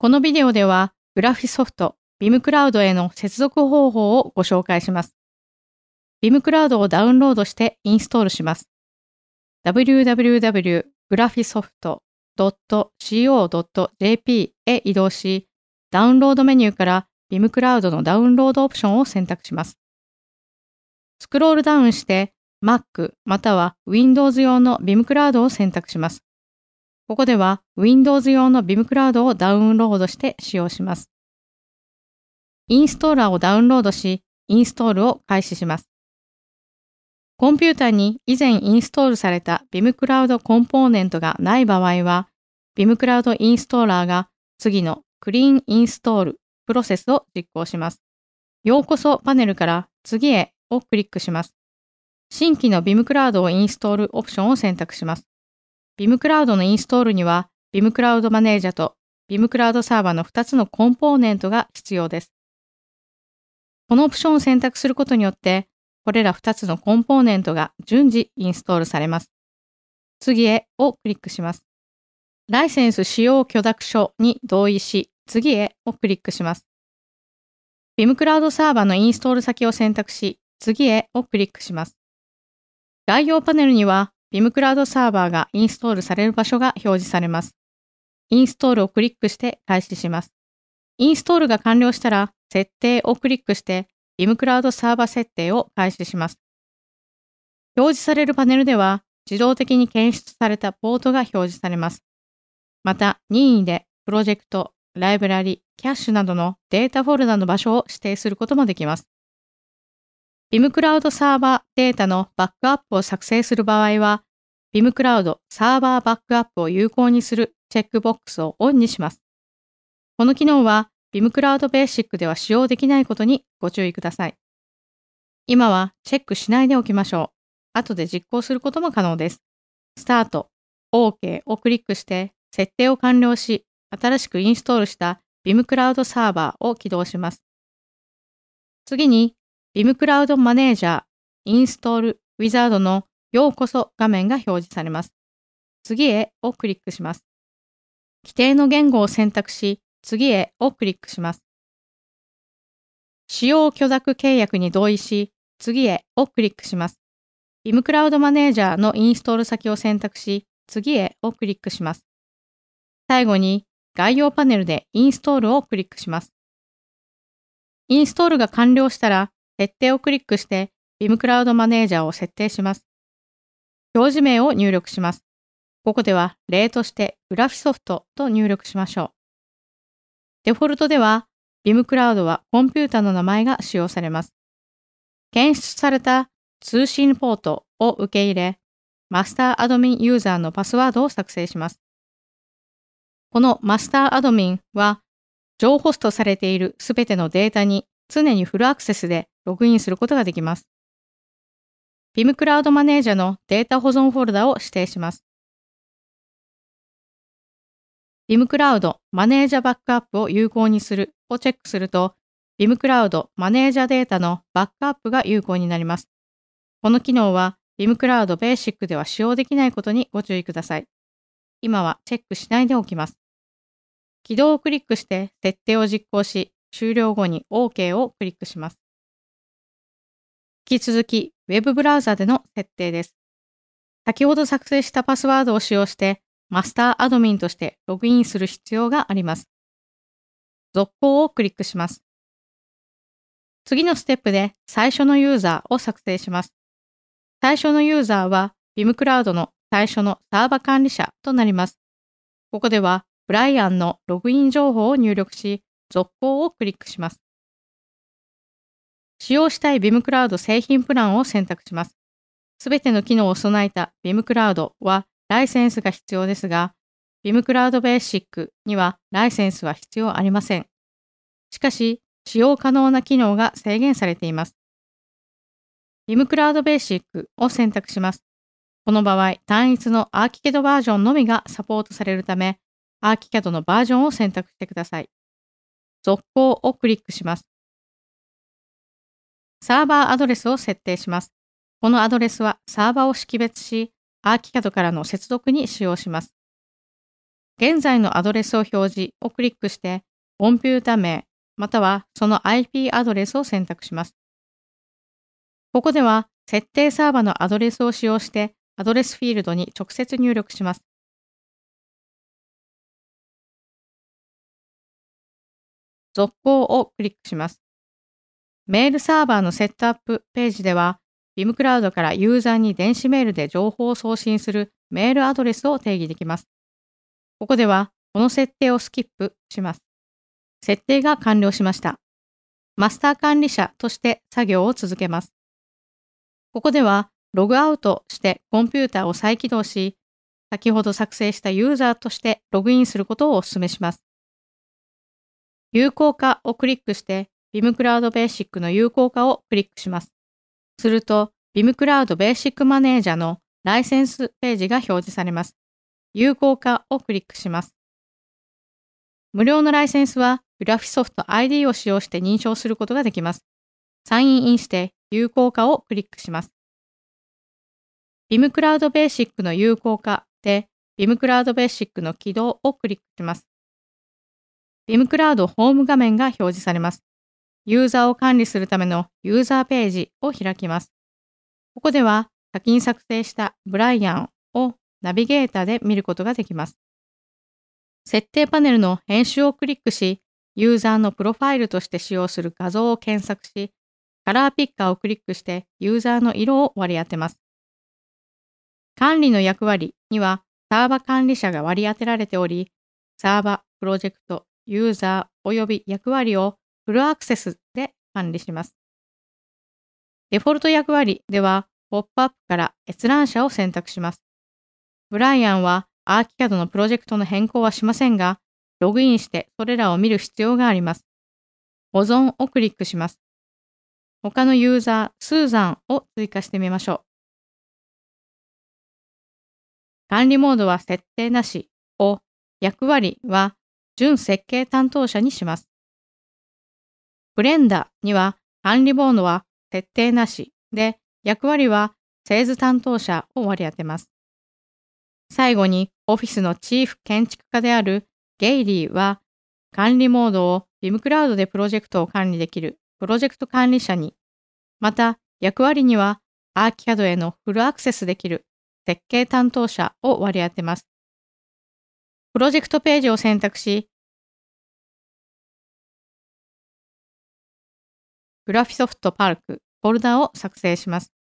このビデオでは、グラフィソフト、ビ i m クラウドへの接続方法をご紹介します。ビ i m クラウドをダウンロードしてインストールします。www.graphisoft.co.jp へ移動し、ダウンロードメニューからビ i m クラウドのダウンロードオプションを選択します。スクロールダウンして Mac または Windows 用のビ i m クラウドを選択します。ここでは Windows 用の Vim Cloud をダウンロードして使用します。インストーラーをダウンロードし、インストールを開始します。コンピュータに以前インストールされた Vim Cloud コンポーネントがない場合は、Vim Cloud インストーラーが次の Clean Install プロセスを実行します。ようこそパネルから次へをクリックします。新規の Vim Cloud をインストールオプションを選択します。Vim クラウドのインストールには Vim クラウドマネージャーと Vim クラウドサーバーの2つのコンポーネントが必要です。このオプションを選択することによって、これら2つのコンポーネントが順次インストールされます。次へをクリックします。ライセンス使用許諾書に同意し、次へをクリックします。Vim クラウドサーバーのインストール先を選択し、次へをクリックします。概要パネルには Vim クラウドサーバーがインストールされる場所が表示されます。インストールをクリックして開始します。インストールが完了したら、設定をクリックして Vim クラウドサーバー設定を開始します。表示されるパネルでは、自動的に検出されたポートが表示されます。また、任意でプロジェクト、ライブラリ、キャッシュなどのデータフォルダの場所を指定することもできます。ビ i m クラウドサーバーデータのバックアップを作成する場合は、ビ i m クラウドサーバーバックアップを有効にするチェックボックスをオンにします。この機能はビ i m クラウドベーシックでは使用できないことにご注意ください。今はチェックしないでおきましょう。後で実行することも可能です。スタート、OK をクリックして設定を完了し、新しくインストールしたビ i m クラウドサーバーを起動します。次にビムクラウドマネージャー、インストール、ウィザードのようこそ画面が表示されます。次へをクリックします。規定の言語を選択し、次へをクリックします。使用許諾契約に同意し、次へをクリックします。ビムクラウドマネージャーのインストール先を選択し、次へをクリックします。最後に概要パネルでインストールをクリックします。インストールが完了したら設定をクリックして v i m クラウドマネージャーを設定します。表示名を入力します。ここでは例としてグラフィソフトと入力しましょう。デフォルトでは v i m クラウドはコンピュータの名前が使用されます。検出された通信ポートを受け入れ、マスターアドミンユーザーのパスワードを作成します。このマスターアドミンは、上ホストされているすべてのデータに常にフルアクセスでログインすることができます。VIM クラウドマネージャのデータ保存フォルダを指定します。VIM クラウドマネージャバックアップを有効にするをチェックすると、VIM クラウドマネージャデータのバックアップが有効になります。この機能は VIM クラウドベーシックでは使用できないことにご注意ください。今はチェックしないでおきます。起動をクリックして設定を実行し、終了後に OK をクリックします。引き続き Web ブラウザでの設定です。先ほど作成したパスワードを使用してマスターアドミンとしてログインする必要があります。続行をクリックします。次のステップで最初のユーザーを作成します。最初のユーザーは v i m クラウドの最初のサーバ管理者となります。ここではブライアンのログイン情報を入力し、続行をクリックします。使用したい Vim クラウド製品プランを選択します。すべての機能を備えた Vim クラウドはライセンスが必要ですが、Vim クラウドベーシックにはライセンスは必要ありません。しかし、使用可能な機能が制限されています。Vim クラウドベーシックを選択します。この場合、単一のアーキケドバージョンのみがサポートされるため、アーキキャドのバージョンを選択してください。続行をクリックします。サーバーアドレスを設定します。このアドレスはサーバーを識別し、アーキ h i からの接続に使用します。現在のアドレスを表示をクリックして、コンピュータ名、またはその IP アドレスを選択します。ここでは、設定サーバーのアドレスを使用して、アドレスフィールドに直接入力します。続行をクリックします。メールサーバーのセットアップページでは、ビ i m クラウドからユーザーに電子メールで情報を送信するメールアドレスを定義できます。ここでは、この設定をスキップします。設定が完了しました。マスター管理者として作業を続けます。ここでは、ログアウトしてコンピューターを再起動し、先ほど作成したユーザーとしてログインすることをお勧めします。有効化をクリックして、ビムクラウドベーシックの有効化をクリックします。すると、ビムクラウドベーシックマネージャのライセンスページが表示されます。有効化をクリックします。無料のライセンスは、グラフィソフト ID を使用して認証することができます。サインインして有効化をクリックします。ビムクラウドベーシックの有効化で、ビムクラウドベーシックの起動をクリックします。ビムクラウドホーム画面が表示されます。ユーザーを管理するためのユーザーページを開きます。ここでは先に作成したブライアンをナビゲーターで見ることができます。設定パネルの編集をクリックし、ユーザーのプロファイルとして使用する画像を検索し、カラーピッカーをクリックしてユーザーの色を割り当てます。管理の役割にはサーバ管理者が割り当てられており、サーバ、プロジェクト、ユーザー及び役割をフルアクセスで管理します。デフォルト役割では、ポップアップから閲覧者を選択します。ブライアンはアーキカドのプロジェクトの変更はしませんが、ログインしてそれらを見る必要があります。保存をクリックします。他のユーザー、スーザンを追加してみましょう。管理モードは設定なしを、役割は準設計担当者にします。ブレンダには管理ボードは設定なしで役割は製図担当者を割り当てます。最後にオフィスのチーフ建築家であるゲイリーは管理モードを Vim クラウドでプロジェクトを管理できるプロジェクト管理者に、また役割にはアーキャドへのフルアクセスできる設計担当者を割り当てます。プロジェクトページを選択し、グラフィソフトパーク、フォルダを作成します。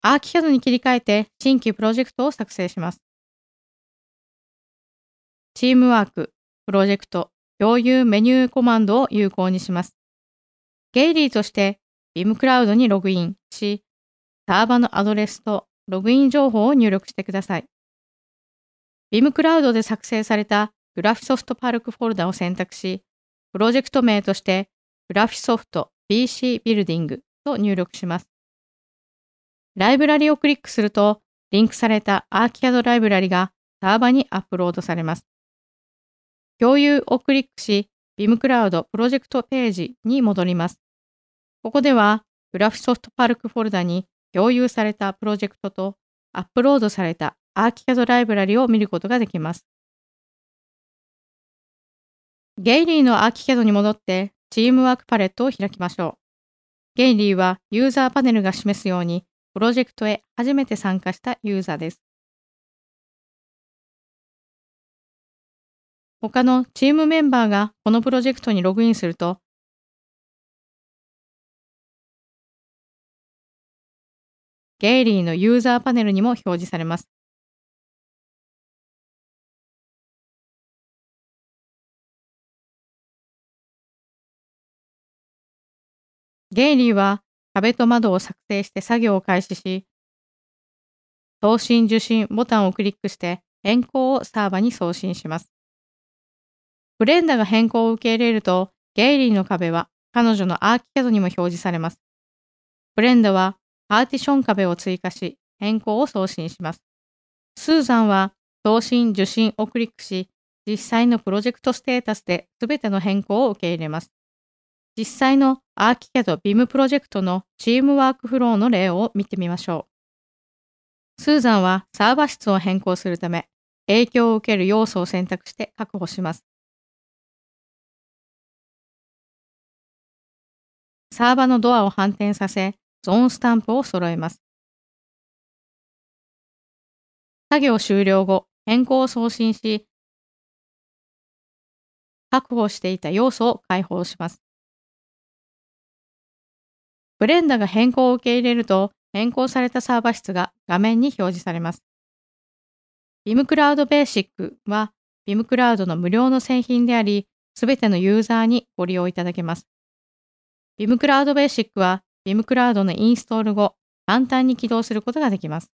アーキキャドに切り替えて新規プロジェクトを作成します。チームワーク、プロジェクト、共有メニューコマンドを有効にします。ゲイリーとして v i m クラウドにログインし、サーバのアドレスとログイン情報を入力してください。v i m クラウドで作成されたグラフィソフトパルクフォルダを選択し、プロジェクト名として、グラフィソフト BC ビルディングと入力します。ライブラリをクリックすると、リンクされた ArchiCAD ライブラリがサーバにアップロードされます。共有をクリックし、ビ i m クラウドプロジェクトページに戻ります。ここでは、グラフソフトパルクフォルダに共有されたプロジェクトとアップロードされた ArchiCAD ライブラリを見ることができます。ゲイリーのアーキケードに戻ってチームワークパレットを開きましょう。ゲイリーはユーザーパネルが示すようにプロジェクトへ初めて参加したユーザーです。他のチームメンバーがこのプロジェクトにログインすると、ゲイリーのユーザーパネルにも表示されます。ゲイリーは壁と窓を作成して作業を開始し、送信受信ボタンをクリックして変更をサーバに送信します。ブレンダが変更を受け入れると、ゲイリーの壁は彼女のアーキキャドにも表示されます。ブレンダはパーティション壁を追加し、変更を送信します。スーザンは送信受信をクリックし、実際のプロジェクトステータスで全ての変更を受け入れます。実際の ArchiCAD BIM プロジェクトのチームワークフローの例を見てみましょう。スーザンはサーバ室を変更するため、影響を受ける要素を選択して確保します。サーバのドアを反転させ、ゾーンスタンプを揃えます。作業終了後、変更を送信し、確保していた要素を解放します。ブレンダが変更を受け入れると、変更されたサーバー室が画面に表示されます。Vim Cloud Basic は Vim Cloud の無料の製品であり、すべてのユーザーにご利用いただけます。Vim Cloud Basic は Vim Cloud のインストール後、簡単に起動することができます。